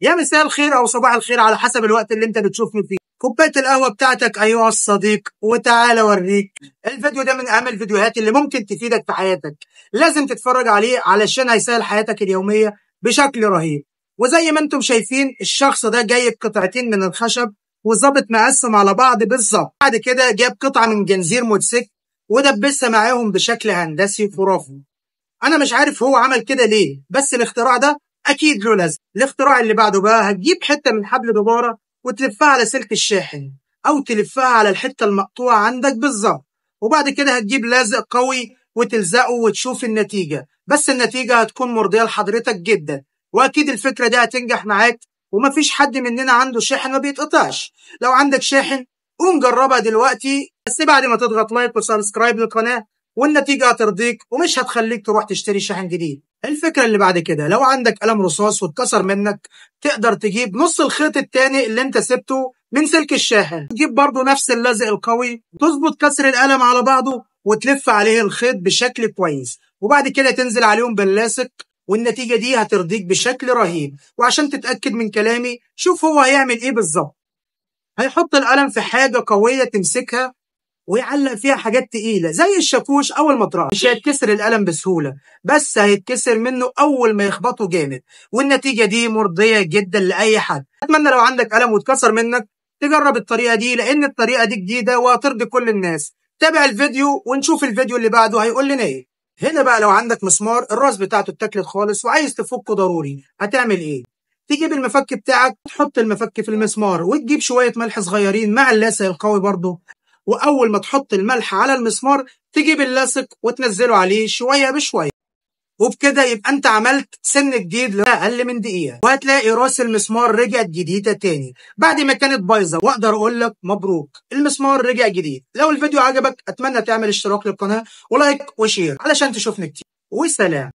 يا مساء الخير او صباح الخير على حسب الوقت اللي انت بتشوفني فيه كوبايه القهوه بتاعتك ايها الصديق وتعالى اوريك الفيديو ده من اهم الفيديوهات اللي ممكن تفيدك في حياتك لازم تتفرج عليه علشان هيسهل حياتك اليوميه بشكل رهيب وزي ما انتم شايفين الشخص ده جايب قطعتين من الخشب وظابط مقسم على بعض بالظبط بعد كده جاب قطعه من جنزير موتسيك ودبسها معاهم بشكل هندسي خرافي انا مش عارف هو عمل كده ليه بس الاختراع ده اكيد له لازمه الاختراع اللي بعده بقى هتجيب حته من حبل دباره وتلفها على سلك الشاحن او تلفها على الحته المقطوعه عندك بالظبط وبعد كده هتجيب لازق قوي وتلزقه وتشوف النتيجه بس النتيجه هتكون مرضيه لحضرتك جدا واكيد الفكره دي هتنجح معاك ومفيش حد مننا عنده شاحن ما بيتقطعش لو عندك شاحن قوم جربها دلوقتي بس بعد ما تضغط لايك وسبسكرايب للقناه والنتيجه هترضيك ومش هتخليك تروح تشتري شاحن جديد الفكرة اللي بعد كده لو عندك قلم رصاص واتكسر منك تقدر تجيب نص الخيط التاني اللي انت سبته من سلك الشاحن تجيب برضه نفس اللزق القوي تظبط كسر القلم على بعضه وتلف عليه الخيط بشكل كويس وبعد كده تنزل عليهم باللاصق والنتيجة دي هترضيك بشكل رهيب وعشان تتأكد من كلامي شوف هو هيعمل ايه بالظبط هيحط القلم في حاجة قوية تمسكها ويعلق فيها حاجات تقيله زي الشاكوش أو المطرقة مش هيتكسر القلم بسهوله بس هيتكسر منه اول ما يخبطه جامد والنتيجه دي مرضيه جدا لاي حد اتمنى لو عندك قلم واتكسر منك تجرب الطريقه دي لان الطريقه دي جديده وهترضي كل الناس تابع الفيديو ونشوف الفيديو اللي بعده هيقول لنا ايه هنا بقى لو عندك مسمار الراس بتاعته اتاكلت خالص وعايز تفكه ضروري هتعمل ايه تجيب المفك بتاعك تحط المفك في المسمار وتجيب شويه ملح صغيرين مع اللاسه القوي برضه واول ما تحط الملح على المسمار تجيب اللاصق وتنزله عليه شويه بشويه وبكده يبقى انت عملت سن جديد لاقل من دقيقه وهتلاقي راس المسمار رجعت جديده تاني بعد ما كانت بايظه واقدر اقول لك مبروك المسمار رجع جديد لو الفيديو عجبك اتمنى تعمل اشتراك للقناه ولايك وشير علشان تشوفني كتير وسلام